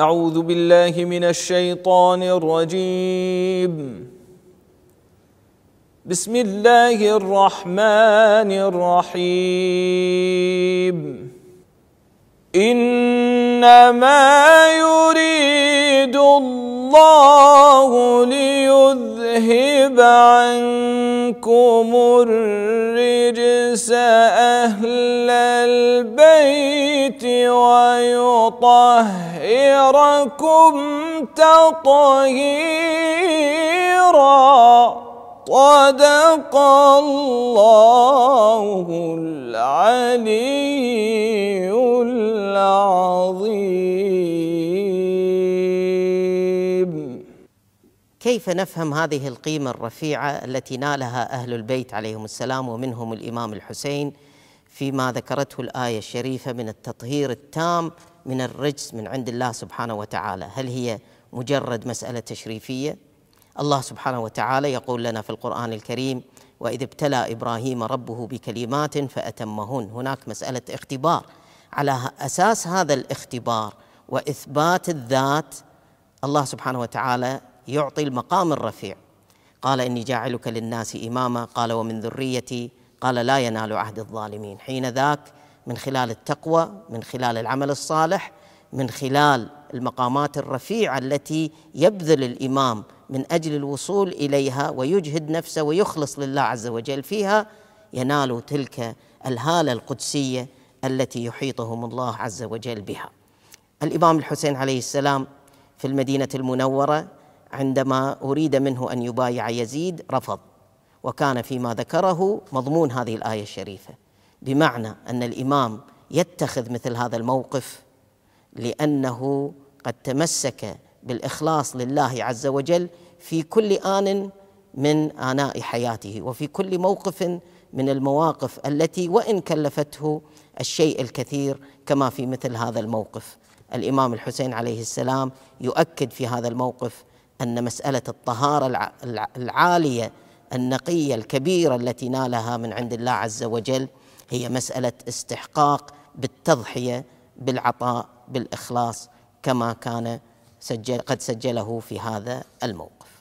أعوذ بالله من الشيطان الرجيم بسم الله الرحمن الرحيم إنما يريد الله ليذهب عنكم الرجس أهل البيت ويطهر يطهركم تطهيرا صدق الله العلي العظيم كيف نفهم هذه القيمه الرفيعه التي نالها اهل البيت عليهم السلام ومنهم الامام الحسين فيما ذكرته الآية الشريفة من التطهير التام من الرجس من عند الله سبحانه وتعالى هل هي مجرد مسألة تشريفية؟ الله سبحانه وتعالى يقول لنا في القرآن الكريم وإذ ابتلى إبراهيم ربه بكلمات فأتمهن هناك مسألة اختبار على أساس هذا الاختبار وإثبات الذات الله سبحانه وتعالى يعطي المقام الرفيع قال إني جاعلك للناس إماما قال ومن ذريتي قال لا ينال عهد الظالمين حين ذاك من خلال التقوى من خلال العمل الصالح من خلال المقامات الرفيعه التي يبذل الامام من اجل الوصول اليها ويجهد نفسه ويخلص لله عز وجل فيها ينال تلك الهاله القدسيه التي يحيطهم الله عز وجل بها. الامام الحسين عليه السلام في المدينه المنوره عندما اريد منه ان يبايع يزيد رفض وكان فيما ذكره مضمون هذه الايه الشريفه بمعنى ان الامام يتخذ مثل هذا الموقف لانه قد تمسك بالاخلاص لله عز وجل في كل ان من اناء حياته وفي كل موقف من المواقف التي وان كلفته الشيء الكثير كما في مثل هذا الموقف الامام الحسين عليه السلام يؤكد في هذا الموقف ان مساله الطهاره العاليه النقيه الكبيره التي نالها من عند الله عز وجل هي مساله استحقاق بالتضحيه بالعطاء بالاخلاص كما كان سجل قد سجله في هذا الموقف